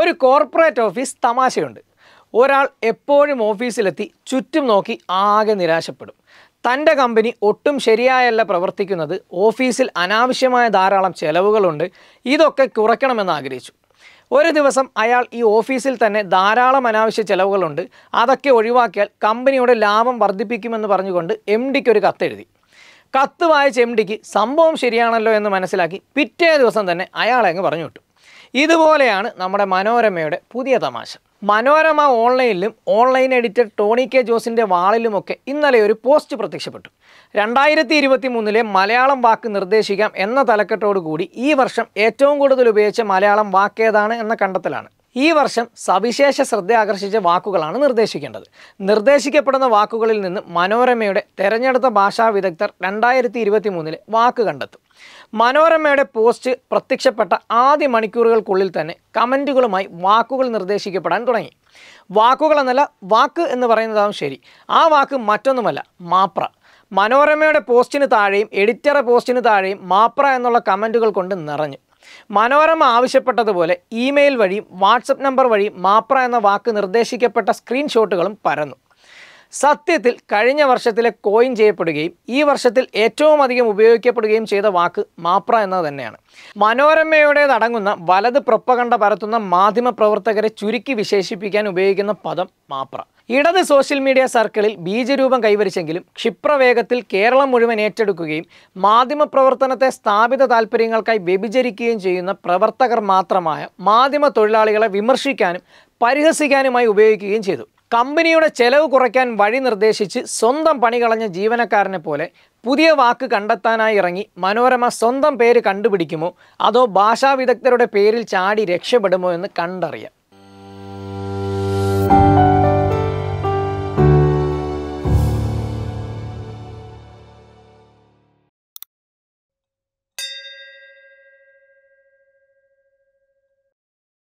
ഒരു corporate office തമാശയുണ്ട് ഒരാൾ എപ്പോഴും ഓഫീസിലെത്തി ചുറ്റും നോക്കി ആകെ നിരാശപ്പെടും തൻ്റെ കമ്പനി ഒട്ടും ശരിയായല്ല പ്രവർത്തിക്കുന്നത് ഓഫീസിൽ അനാവശ്യമായ ധാരാളം ചെലവുകളുണ്ട് ഇതൊക്കെ കുറയ്ക്കണമെന്ന് ആഗ്രഹിച്ചു ഒരു ദിവസം അയാൾ ഈ ഓഫീസിൽ തന്നെ ധാരാളം അനാവശ്യ ചെലവുകളുണ്ട് അതൊക്കെ ഒഴിവാക്കിയാൽ കമ്പനിയുടെ ലാഭം വർദ്ധിപ്പിക്കുമെന്ന് പറഞ്ഞുകൊണ്ട് എം ഡിക്ക് ഒരു കത്തെഴുതി കത്ത് വായിച്ച എം ഡിക്ക് സംഭവം ശരിയാണല്ലോ എന്ന് മനസ്സിലാക്കി പിറ്റേ ദിവസം തന്നെ അയാളെ അങ്ങ് പറഞ്ഞു വിട്ടു ഇതുപോലെയാണ് നമ്മുടെ മനോരമയുടെ പുതിയ തമാശ മനോരമ ഓൺലൈനിലും ഓൺലൈൻ എഡിറ്റർ ടോണി കെ ജോസിൻ്റെ വാളിലുമൊക്കെ ഇന്നലെ ഒരു പോസ്റ്റ് പ്രത്യക്ഷപ്പെട്ടു രണ്ടായിരത്തി ഇരുപത്തി മൂന്നിലെ മലയാളം വാക്ക് നിർദ്ദേശിക്കാം എന്ന തലക്കെട്ടോടുകൂടി ഈ വർഷം ഏറ്റവും കൂടുതൽ ഉപയോഗിച്ച മലയാളം വാക്കേതാണ് എന്ന കണ്ടെത്തലാണ് ഈ വർഷം സവിശേഷ ശ്രദ്ധ ആകർഷിച്ച വാക്കുകളാണ് നിർദ്ദേശിക്കേണ്ടത് നിർദ്ദേശിക്കപ്പെടുന്ന വാക്കുകളിൽ നിന്ന് മനോരമയുടെ തെരഞ്ഞെടുത്ത ഭാഷാ വിദഗ്ധർ രണ്ടായിരത്തി ഇരുപത്തി മൂന്നിലെ വാക്ക് കണ്ടെത്തും മനോരമയുടെ പോസ്റ്റ് പ്രത്യക്ഷപ്പെട്ട ആദ്യ മണിക്കൂറുകൾക്കുള്ളിൽ തന്നെ കമൻറ്റുകളുമായി വാക്കുകൾ നിർദ്ദേശിക്കപ്പെടാൻ തുടങ്ങി വാക്കുകൾ എന്നല്ല വാക്ക് എന്ന് പറയുന്നതാവും ശരി ആ വാക്ക് മറ്റൊന്നുമല്ല മാപ്ര മനോരമയുടെ പോസ്റ്റിന് താഴെയും എഡിറ്ററെ പോസ്റ്റിന് താഴെയും മാപ്ര എന്നുള്ള കമൻറ്റുകൾ കൊണ്ട് നിറഞ്ഞു മനോരമ ആവശ്യപ്പെട്ടതുപോലെ ഇമെയിൽ വഴി വാട്സപ്പ് നമ്പർ വഴി മാപ്ര എന്ന വാക്ക് നിർദ്ദേശിക്കപ്പെട്ട സ്ക്രീൻഷോട്ടുകളും പരന്നു സത്യത്തിൽ കഴിഞ്ഞ വർഷത്തിലെ കോയിൻ ചെയ്യപ്പെടുകയും ഈ വർഷത്തിൽ ഏറ്റവും അധികം ഉപയോഗിക്കപ്പെടുകയും ചെയ്ത വാക്ക് മാപ്ര എന്നത് തന്നെയാണ് മനോരമയോടേതടങ്ങുന്ന വലത് പ്രൊപ്പകണ്ട പരത്തുന്ന മാധ്യമ പ്രവർത്തകരെ ചുരുക്കി വിശേഷിപ്പിക്കാൻ ഉപയോഗിക്കുന്ന പദം മാപ്ര ഇടത് സോഷ്യൽ മീഡിയ സർക്കിളിൽ ബീജരൂപം കൈവരിച്ചെങ്കിലും ക്ഷിപ്രവേഗത്തിൽ കേരളം മുഴുവൻ ഏറ്റെടുക്കുകയും മാധ്യമപ്രവർത്തനത്തെ സ്ഥാപിത താൽപ്പര്യങ്ങൾക്കായി വ്യഭിചരിക്കുകയും ചെയ്യുന്ന പ്രവർത്തകർ മാത്രമായ മാധ്യമ തൊഴിലാളികളെ വിമർശിക്കാനും പരിഹസിക്കാനുമായി ഉപയോഗിക്കുകയും ചെയ്തു കമ്പനിയുടെ ചെലവ് കുറയ്ക്കാൻ വഴി നിർദ്ദേശിച്ച് സ്വന്തം പണി കളഞ്ഞ ജീവനക്കാരനെ പോലെ പുതിയ വാക്ക് കണ്ടെത്താനായി ഇറങ്ങി മനോരമ സ്വന്തം പേര് കണ്ടുപിടിക്കുമോ അതോ ഭാഷാ വിദഗ്ധരുടെ പേരിൽ ചാടി രക്ഷപ്പെടുമോ എന്ന് കണ്ടറിയാം